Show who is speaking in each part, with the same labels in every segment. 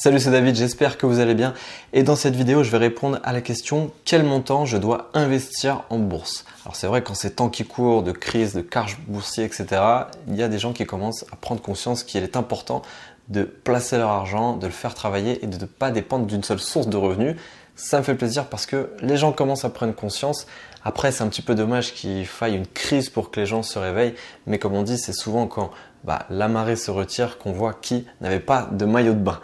Speaker 1: Salut, c'est David, j'espère que vous allez bien. Et dans cette vidéo, je vais répondre à la question quel montant je dois investir en bourse Alors c'est vrai, quand ces temps qui courent de crise, de carge boursier, etc., il y a des gens qui commencent à prendre conscience qu'il est important de placer leur argent, de le faire travailler et de ne pas dépendre d'une seule source de revenus. Ça me fait plaisir parce que les gens commencent à prendre conscience. Après, c'est un petit peu dommage qu'il faille une crise pour que les gens se réveillent. Mais comme on dit, c'est souvent quand bah, la marée se retire qu'on voit qui n'avait pas de maillot de bain.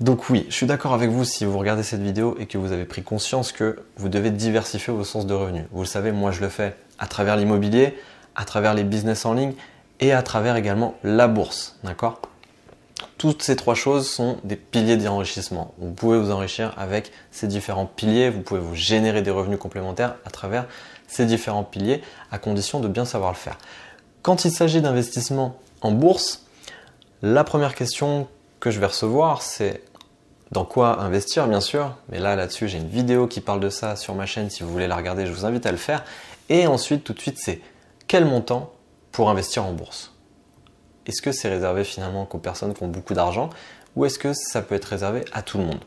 Speaker 1: Donc oui, je suis d'accord avec vous si vous regardez cette vidéo et que vous avez pris conscience que vous devez diversifier vos sources de revenus. Vous le savez, moi je le fais à travers l'immobilier, à travers les business en ligne et à travers également la bourse, d'accord toutes ces trois choses sont des piliers d'enrichissement. Vous pouvez vous enrichir avec ces différents piliers, vous pouvez vous générer des revenus complémentaires à travers ces différents piliers, à condition de bien savoir le faire. Quand il s'agit d'investissement en bourse, la première question que je vais recevoir, c'est dans quoi investir bien sûr, mais là là-dessus j'ai une vidéo qui parle de ça sur ma chaîne, si vous voulez la regarder je vous invite à le faire. Et ensuite tout de suite c'est quel montant pour investir en bourse Est-ce que c'est réservé finalement qu'aux personnes qui ont beaucoup d'argent ou est-ce que ça peut être réservé à tout le monde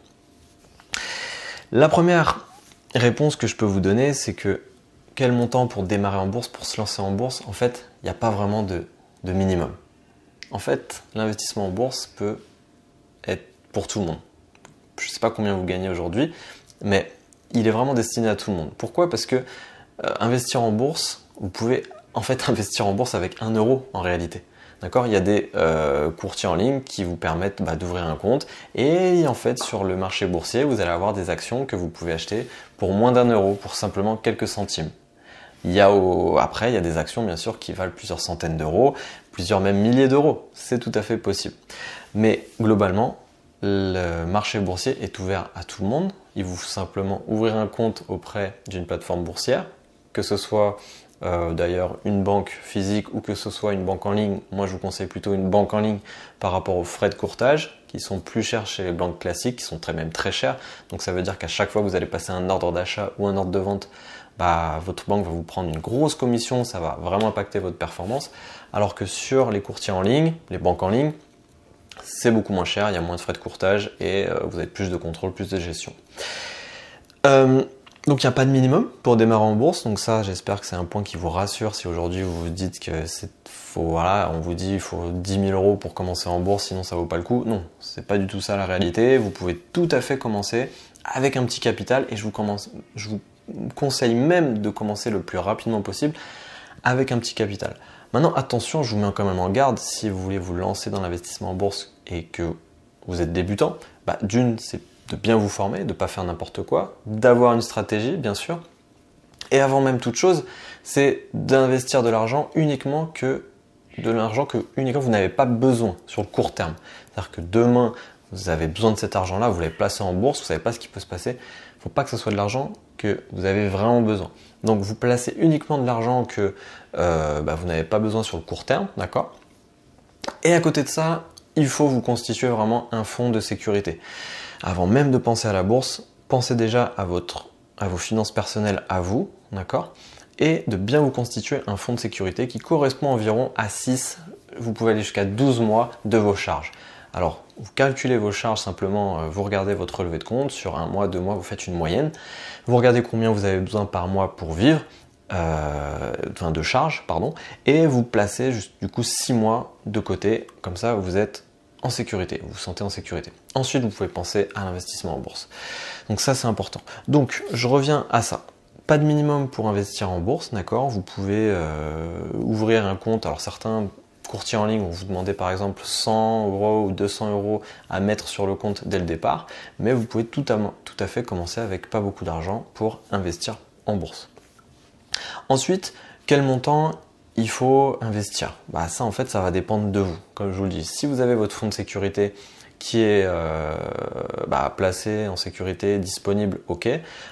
Speaker 1: La première réponse que je peux vous donner c'est que quel montant pour démarrer en bourse, pour se lancer en bourse En fait il n'y a pas vraiment de, de minimum. En fait l'investissement en bourse peut être pour tout le monde combien vous gagnez aujourd'hui, mais il est vraiment destiné à tout le monde. Pourquoi Parce que euh, investir en bourse, vous pouvez en fait investir en bourse avec un euro en réalité. D'accord Il y a des euh, courtiers en ligne qui vous permettent bah, d'ouvrir un compte et en fait sur le marché boursier, vous allez avoir des actions que vous pouvez acheter pour moins d'un euro, pour simplement quelques centimes. Il y Après, il y a des actions bien sûr qui valent plusieurs centaines d'euros, plusieurs même milliers d'euros. C'est tout à fait possible. Mais globalement, le marché boursier est ouvert à tout le monde. Il vous faut simplement ouvrir un compte auprès d'une plateforme boursière, que ce soit euh, d'ailleurs une banque physique ou que ce soit une banque en ligne. Moi, je vous conseille plutôt une banque en ligne par rapport aux frais de courtage qui sont plus chers chez les banques classiques, qui sont très même très chers. Donc ça veut dire qu'à chaque fois que vous allez passer un ordre d'achat ou un ordre de vente, bah, votre banque va vous prendre une grosse commission, ça va vraiment impacter votre performance. Alors que sur les courtiers en ligne, les banques en ligne, c'est beaucoup moins cher, il y a moins de frais de courtage et euh, vous avez plus de contrôle, plus de gestion. Euh, donc il n'y a pas de minimum pour démarrer en bourse, donc ça j'espère que c'est un point qui vous rassure si aujourd'hui vous vous dites que c'est faut voilà on vous dit il faut 10 000 euros pour commencer en bourse sinon ça vaut pas le coup. Non, c'est pas du tout ça la réalité. Vous pouvez tout à fait commencer avec un petit capital et je vous conseille même de commencer le plus rapidement possible avec un petit capital. Maintenant, attention, je vous mets quand même en garde, si vous voulez vous lancer dans l'investissement en bourse et que vous êtes débutant, bah, d'une, c'est de bien vous former, de ne pas faire n'importe quoi, d'avoir une stratégie, bien sûr. Et avant même toute chose, c'est d'investir de l'argent uniquement que de l'argent que uniquement vous n'avez pas besoin sur le court terme. C'est-à-dire que demain, vous avez besoin de cet argent-là, vous l'avez placé en bourse, vous ne savez pas ce qui peut se passer faut pas que ce soit de l'argent que vous avez vraiment besoin. Donc vous placez uniquement de l'argent que euh, bah, vous n'avez pas besoin sur le court terme, d'accord Et à côté de ça, il faut vous constituer vraiment un fonds de sécurité. Avant même de penser à la bourse, pensez déjà à, votre, à vos finances personnelles à vous, d'accord Et de bien vous constituer un fonds de sécurité qui correspond environ à 6 vous pouvez aller jusqu'à 12 mois de vos charges. Alors, vous calculez vos charges simplement, euh, vous regardez votre relevé de compte, sur un mois, deux mois, vous faites une moyenne, vous regardez combien vous avez besoin par mois pour vivre, euh, enfin de charges, pardon, et vous placez juste, du coup 6 mois de côté, comme ça vous êtes en sécurité, vous vous sentez en sécurité. Ensuite, vous pouvez penser à l'investissement en bourse. Donc ça, c'est important. Donc, je reviens à ça pas de minimum pour investir en bourse, d'accord Vous pouvez euh, ouvrir un compte. Alors certains courtier en ligne où vous demandez par exemple 100 euros ou 200 euros à mettre sur le compte dès le départ, mais vous pouvez tout à, tout à fait commencer avec pas beaucoup d'argent pour investir en bourse. Ensuite, quel montant il faut investir bah Ça en fait ça va dépendre de vous, comme je vous le dis. Si vous avez votre fonds de sécurité qui est euh, bah, placé en sécurité, disponible, ok.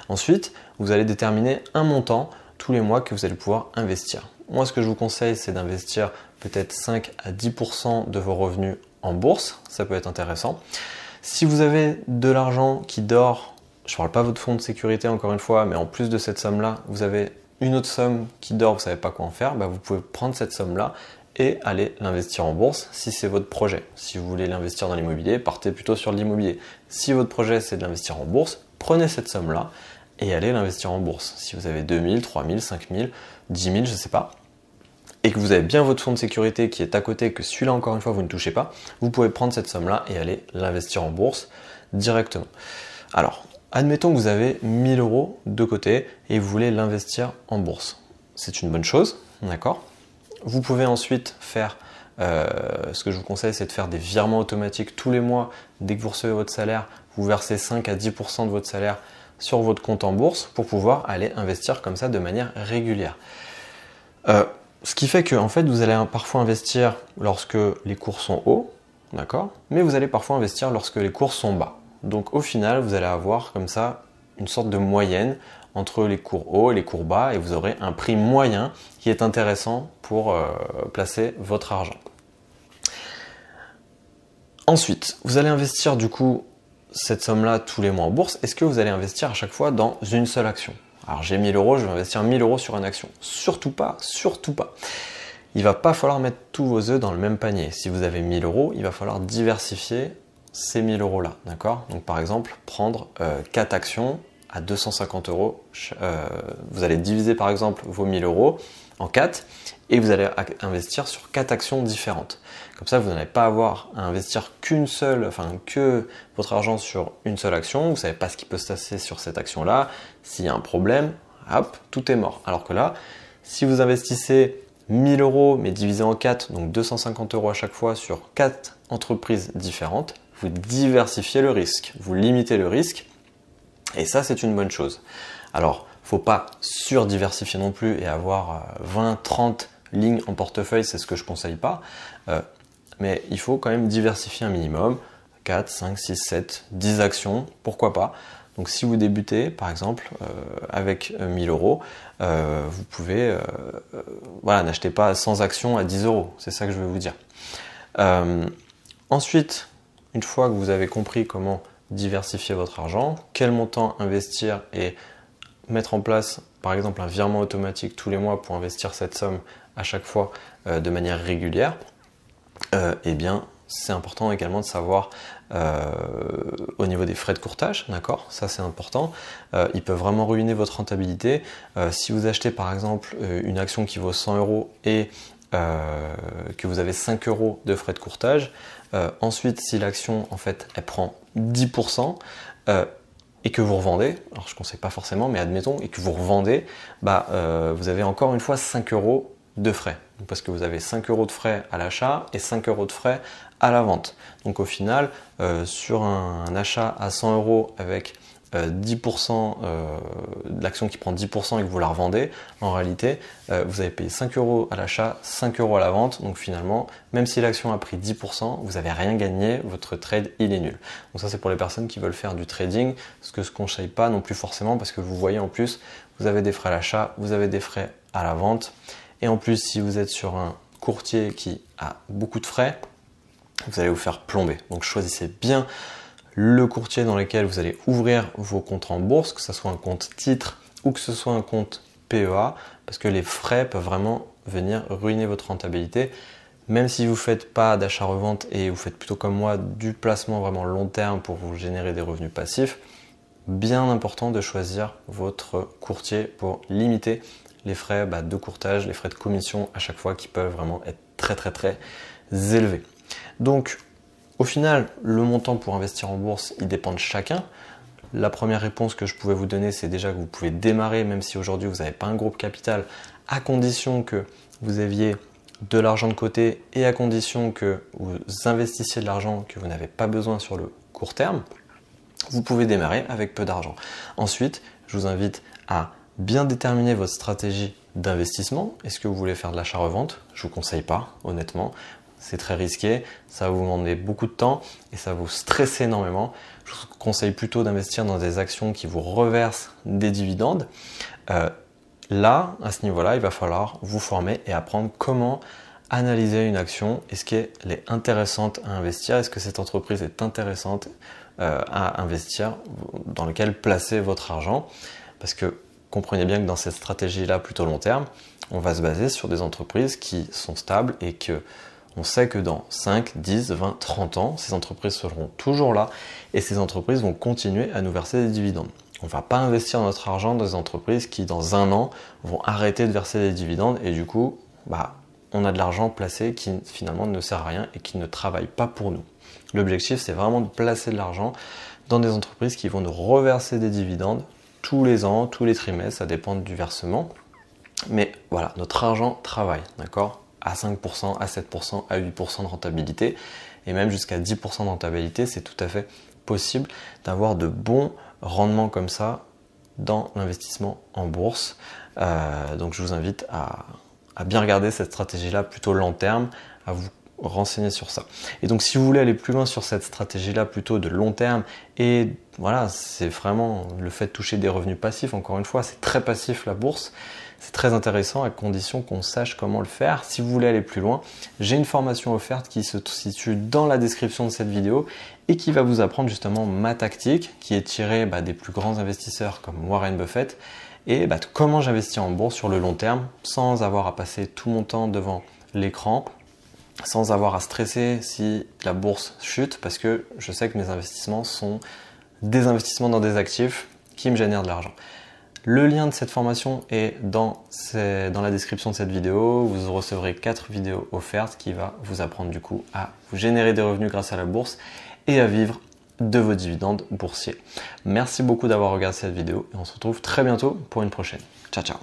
Speaker 1: Ensuite, vous allez déterminer un montant tous les mois que vous allez pouvoir investir. Moi, ce que je vous conseille, c'est d'investir peut-être 5 à 10% de vos revenus en bourse, ça peut être intéressant. Si vous avez de l'argent qui dort, je ne parle pas de votre fonds de sécurité encore une fois, mais en plus de cette somme-là, vous avez une autre somme qui dort, vous ne savez pas quoi en faire, bah, vous pouvez prendre cette somme-là et aller l'investir en bourse si c'est votre projet. Si vous voulez l'investir dans l'immobilier, partez plutôt sur l'immobilier. Si votre projet c'est de l'investir en bourse, prenez cette somme-là et allez l'investir en bourse. Si vous avez 2000, 3000, 5000, 10 000, je ne sais pas, et que vous avez bien votre fonds de sécurité qui est à côté, que celui-là encore une fois vous ne touchez pas, vous pouvez prendre cette somme-là et aller l'investir en bourse directement. Alors, admettons que vous avez 1000 euros de côté et vous voulez l'investir en bourse. C'est une bonne chose, d'accord Vous pouvez ensuite faire euh, ce que je vous conseille, c'est de faire des virements automatiques tous les mois. Dès que vous recevez votre salaire, vous versez 5 à 10% de votre salaire sur votre compte en bourse pour pouvoir aller investir comme ça de manière régulière. Euh, ce qui fait que fait, vous allez parfois investir lorsque les cours sont hauts, d'accord Mais vous allez parfois investir lorsque les cours sont bas. Donc au final, vous allez avoir comme ça une sorte de moyenne entre les cours hauts et les cours bas et vous aurez un prix moyen qui est intéressant pour euh, placer votre argent. Ensuite, vous allez investir du coup cette somme-là tous les mois en bourse. Est-ce que vous allez investir à chaque fois dans une seule action alors j'ai 1000 euros, je vais investir 1000 euros sur une action. Surtout pas, surtout pas. Il va pas falloir mettre tous vos œufs dans le même panier. Si vous avez 1000 euros, il va falloir diversifier ces 1000 euros là, d'accord Donc par exemple, prendre 4 euh, actions à 250 euros. Euh, vous allez diviser par exemple vos 1000 euros en 4 et vous allez investir sur quatre actions différentes. Comme ça, vous n'allez pas avoir à investir qu'une seule, enfin que votre argent sur une seule action. Vous savez pas ce qui peut se passer sur cette action-là. S'il y a un problème, hop, tout est mort. Alors que là, si vous investissez 1000 euros mais divisé en 4, donc 250 euros à chaque fois sur quatre entreprises différentes, vous diversifiez le risque, vous limitez le risque et ça, c'est une bonne chose. Alors, faut pas surdiversifier non plus et avoir 20, euh, 30 lignes en portefeuille, c'est ce que je conseille pas. Euh, mais il faut quand même diversifier un minimum. 4, 5, 6, 7, 10 actions, pourquoi pas. Donc si vous débutez, par exemple, euh, avec 1000 euros, vous pouvez, voilà, n'achetez pas 100 actions à 10 euros, c'est ça que je veux vous dire. ensuite, une fois que vous avez compris comment diversifier votre argent, quel montant investir et mettre en place par exemple un virement automatique tous les mois pour investir cette somme à chaque fois euh, de manière régulière, et euh, eh bien c'est important également de savoir euh, au niveau des frais de courtage, d'accord Ça c'est important. Ils il peut vraiment ruiner votre rentabilité. si vous achetez par exemple une action qui vaut 100 euros et que vous avez 5 euros de frais de courtage, ensuite si l'action en fait elle prend 10%, euh, et que vous revendez, alors je ne conseille pas forcément, mais admettons, et que vous revendez, bah, euh, vous avez encore une fois 5 euros de frais. Parce que vous avez 5 euros de frais à l'achat et 5 euros de frais à la vente. Donc au final, euh, sur un, achat à 100 euros avec 10% euh, euh, de l'action qui prend 10% et que vous la revendez, en réalité, euh, vous avez payé 5 euros à l'achat, 5 euros à la vente. Donc finalement, même si l'action a pris 10%, vous n'avez rien gagné, votre trade il est nul. Donc ça c'est pour les personnes qui veulent faire du trading, ce que je ne conseille pas non plus forcément parce que vous voyez en plus, vous avez des frais à l'achat, vous avez des frais à la vente. Et en plus, si vous êtes sur un courtier qui a beaucoup de frais, vous allez vous faire plomber. Donc choisissez bien le courtier dans lequel vous allez ouvrir vos comptes en bourse, que ce soit un compte titre ou que ce soit un compte PEA, parce que les frais peuvent vraiment venir ruiner votre rentabilité. Même si vous ne faites pas d'achat-revente et vous faites plutôt comme moi du placement vraiment long terme pour vous générer des revenus passifs, bien important de choisir votre courtier pour limiter les frais bah, de courtage, les frais de commission à chaque fois qui peuvent vraiment être très très très élevés. Donc au final, le montant pour investir en bourse, il dépend de chacun. La première réponse que je pouvais vous donner, c'est déjà que vous pouvez démarrer, même si aujourd'hui vous n'avez pas un groupe capital, à condition que vous aviez de l'argent de côté et à condition que vous investissiez de l'argent que vous n'avez pas besoin sur le court terme, vous pouvez démarrer avec peu d'argent. Ensuite, je vous invite à bien déterminer votre stratégie d'investissement. Est-ce que vous voulez faire de l'achat-revente Je ne vous conseille pas, honnêtement c'est très risqué, ça va vous demander beaucoup de temps et ça vous stresse énormément. Je vous conseille plutôt d'investir dans des actions qui vous reversent des dividendes. Euh, là, à ce niveau-là, il va falloir vous former et apprendre comment analyser une action. Est-ce qu'elle est intéressante à investir Est-ce que cette entreprise est intéressante euh, à investir dans laquelle placer votre argent Parce que comprenez bien que dans cette stratégie-là, plutôt long terme, on va se baser sur des entreprises qui sont stables et que on sait que dans 5, 10, 20, 30 ans, ces entreprises seront toujours là et ces entreprises vont continuer à nous verser des dividendes. On ne va pas investir notre argent dans des entreprises qui, dans un an, vont arrêter de verser des dividendes et du coup, bah, on a de l'argent placé qui finalement ne sert à rien et qui ne travaille pas pour nous. L'objectif, c'est vraiment de placer de l'argent dans des entreprises qui vont nous reverser des dividendes tous les ans, tous les trimestres, ça dépend du versement. Mais voilà, notre argent travaille, d'accord à 5%, à 7%, à 8% de rentabilité, et même jusqu'à 10% de rentabilité, c'est tout à fait possible d'avoir de bons rendements comme ça dans l'investissement en bourse. Euh, donc je vous invite à, à bien regarder cette stratégie-là plutôt long terme, à vous renseigner sur ça. Et donc si vous voulez aller plus loin sur cette stratégie-là plutôt de long terme et voilà, c'est vraiment le fait de toucher des revenus passifs, encore une fois, c'est très passif la bourse, c'est très intéressant à condition qu'on sache comment le faire. Si vous voulez aller plus loin, j'ai une formation offerte qui se situe dans la description de cette vidéo et qui va vous apprendre justement ma tactique qui est tirée bah, des plus grands investisseurs comme Warren Buffett et bah, comment j'investis en bourse sur le long terme sans avoir à passer tout mon temps devant l'écran sans avoir à stresser si la bourse chute parce que je sais que mes investissements sont des investissements dans des actifs qui me génèrent de l'argent. Le lien de cette formation est dans, dans, la description de cette vidéo. Vous recevrez quatre vidéos offertes qui va vous apprendre du coup à vous générer des revenus grâce à la bourse et à vivre de vos dividendes boursiers. Merci beaucoup d'avoir regardé cette vidéo et on se retrouve très bientôt pour une prochaine. Ciao ciao